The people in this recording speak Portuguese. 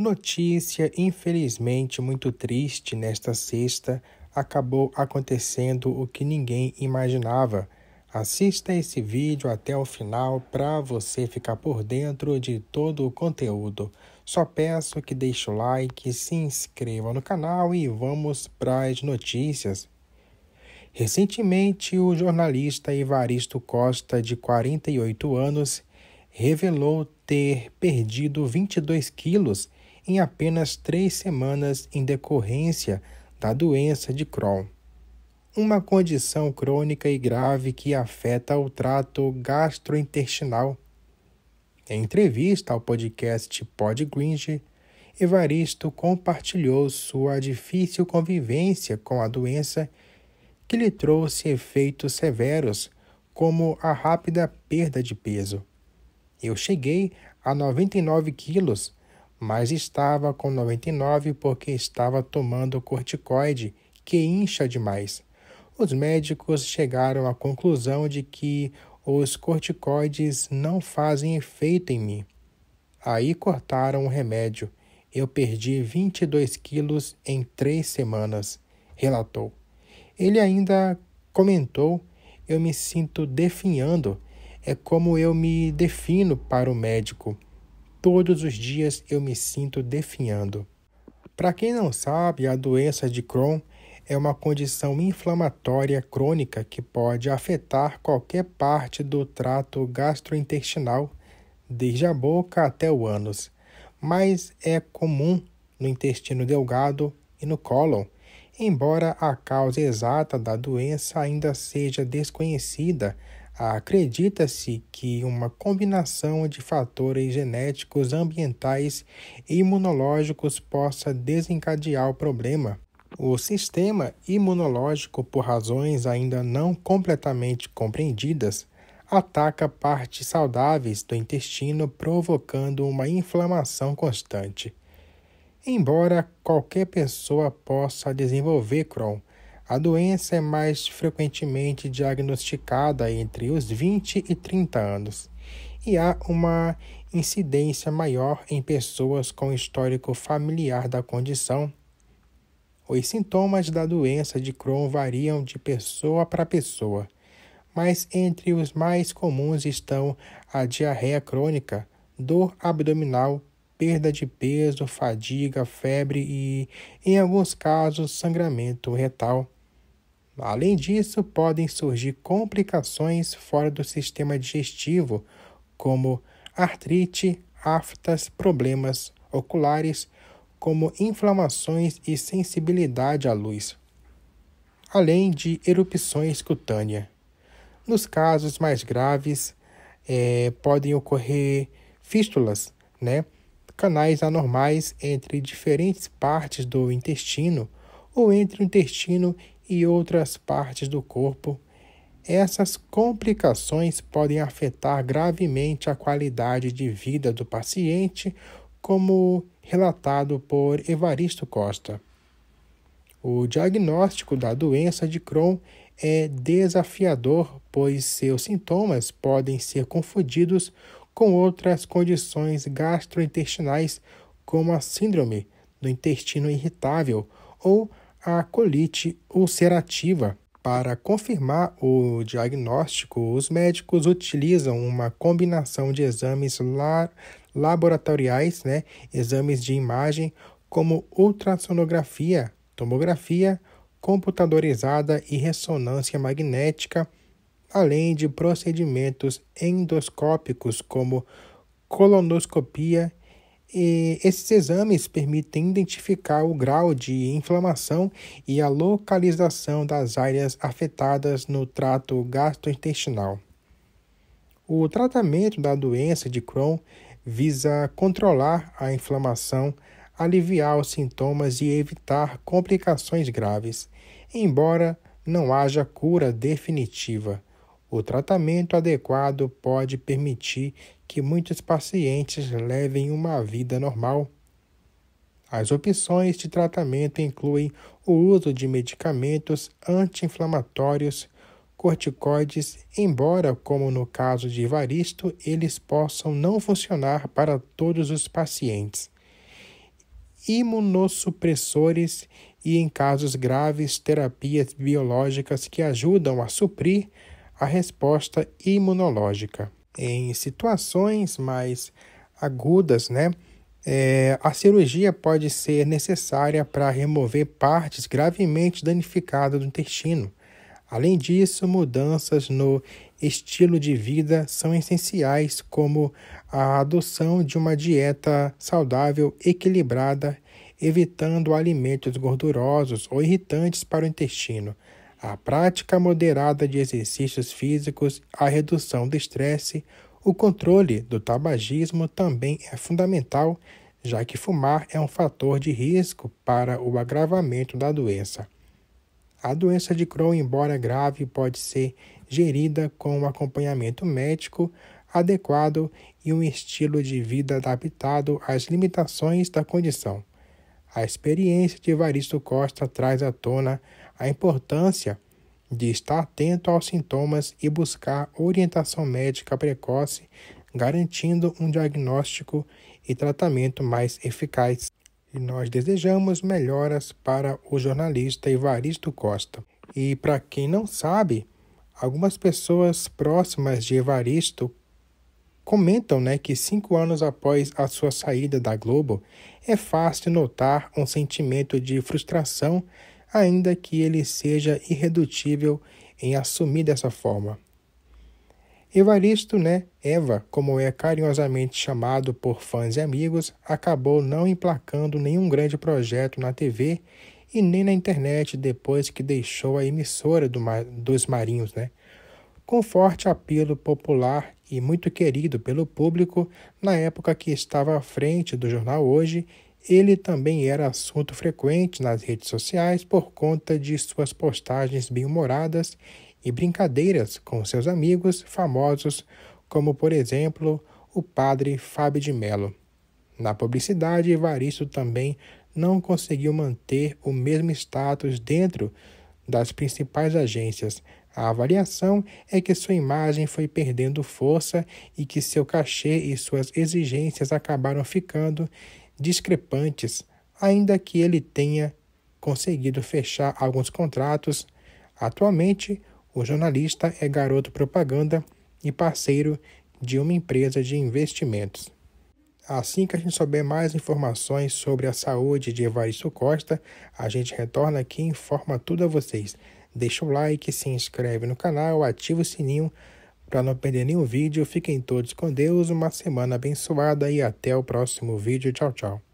Notícia, infelizmente, muito triste nesta sexta, acabou acontecendo o que ninguém imaginava. Assista esse vídeo até o final para você ficar por dentro de todo o conteúdo. Só peço que deixe o like, se inscreva no canal e vamos para as notícias. Recentemente, o jornalista Evaristo Costa, de 48 anos, revelou ter perdido 22 quilos em apenas três semanas em decorrência da doença de Crohn, uma condição crônica e grave que afeta o trato gastrointestinal. Em entrevista ao podcast Pod Gringe, Evaristo compartilhou sua difícil convivência com a doença que lhe trouxe efeitos severos, como a rápida perda de peso eu cheguei a 99 quilos, mas estava com 99 porque estava tomando corticoide, que incha demais. Os médicos chegaram à conclusão de que os corticoides não fazem efeito em mim. Aí cortaram o remédio. Eu perdi 22 quilos em três semanas, relatou. Ele ainda comentou: Eu me sinto definhando é como eu me defino para o médico. Todos os dias eu me sinto definhando. Para quem não sabe, a doença de Crohn é uma condição inflamatória crônica que pode afetar qualquer parte do trato gastrointestinal, desde a boca até o ânus, mas é comum no intestino delgado e no cólon, embora a causa exata da doença ainda seja desconhecida Acredita-se que uma combinação de fatores genéticos, ambientais e imunológicos possa desencadear o problema. O sistema imunológico, por razões ainda não completamente compreendidas, ataca partes saudáveis do intestino, provocando uma inflamação constante. Embora qualquer pessoa possa desenvolver Crohn, a doença é mais frequentemente diagnosticada entre os 20 e 30 anos e há uma incidência maior em pessoas com histórico familiar da condição. Os sintomas da doença de Crohn variam de pessoa para pessoa, mas entre os mais comuns estão a diarreia crônica, dor abdominal, perda de peso, fadiga, febre e, em alguns casos, sangramento retal. Além disso, podem surgir complicações fora do sistema digestivo, como artrite, aftas, problemas oculares, como inflamações e sensibilidade à luz, além de erupções cutâneas. Nos casos mais graves, é, podem ocorrer fístulas, né? canais anormais entre diferentes partes do intestino ou entre o intestino e outras partes do corpo, essas complicações podem afetar gravemente a qualidade de vida do paciente, como relatado por Evaristo Costa. O diagnóstico da doença de Crohn é desafiador, pois seus sintomas podem ser confundidos com outras condições gastrointestinais, como a síndrome do intestino irritável ou a colite ulcerativa. Para confirmar o diagnóstico, os médicos utilizam uma combinação de exames laboratoriais, né, exames de imagem, como ultrassonografia, tomografia computadorizada e ressonância magnética, além de procedimentos endoscópicos como colonoscopia e esses exames permitem identificar o grau de inflamação e a localização das áreas afetadas no trato gastrointestinal. O tratamento da doença de Crohn visa controlar a inflamação, aliviar os sintomas e evitar complicações graves, embora não haja cura definitiva. O tratamento adequado pode permitir que muitos pacientes levem uma vida normal. As opções de tratamento incluem o uso de medicamentos anti-inflamatórios, corticoides, embora, como no caso de Evaristo, eles possam não funcionar para todos os pacientes, imunossupressores e, em casos graves, terapias biológicas que ajudam a suprir a resposta imunológica. Em situações mais agudas, né, é, a cirurgia pode ser necessária para remover partes gravemente danificadas do intestino. Além disso, mudanças no estilo de vida são essenciais, como a adoção de uma dieta saudável equilibrada, evitando alimentos gordurosos ou irritantes para o intestino, a prática moderada de exercícios físicos, a redução do estresse, o controle do tabagismo também é fundamental, já que fumar é um fator de risco para o agravamento da doença. A doença de Crohn, embora grave, pode ser gerida com um acompanhamento médico adequado e um estilo de vida adaptado às limitações da condição. A experiência de Evaristo Costa traz à tona a importância de estar atento aos sintomas e buscar orientação médica precoce, garantindo um diagnóstico e tratamento mais eficaz. E nós desejamos melhoras para o jornalista Evaristo Costa. E para quem não sabe, algumas pessoas próximas de Evaristo comentam né, que cinco anos após a sua saída da Globo, é fácil notar um sentimento de frustração ainda que ele seja irredutível em assumir dessa forma. Evaristo, né, Eva, como é carinhosamente chamado por fãs e amigos, acabou não emplacando nenhum grande projeto na TV e nem na internet depois que deixou a emissora do Mar... dos Marinhos, né? Com forte apelo popular e muito querido pelo público, na época que estava à frente do jornal Hoje ele também era assunto frequente nas redes sociais por conta de suas postagens bem-humoradas e brincadeiras com seus amigos famosos, como por exemplo o padre Fábio de Mello. Na publicidade, Evaristo também não conseguiu manter o mesmo status dentro das principais agências. A avaliação é que sua imagem foi perdendo força e que seu cachê e suas exigências acabaram ficando discrepantes, ainda que ele tenha conseguido fechar alguns contratos. Atualmente, o jornalista é garoto propaganda e parceiro de uma empresa de investimentos. Assim que a gente souber mais informações sobre a saúde de Evaristo Costa, a gente retorna aqui e informa tudo a vocês. Deixa o like, se inscreve no canal, ativa o sininho para não perder nenhum vídeo, fiquem todos com Deus, uma semana abençoada e até o próximo vídeo. Tchau, tchau.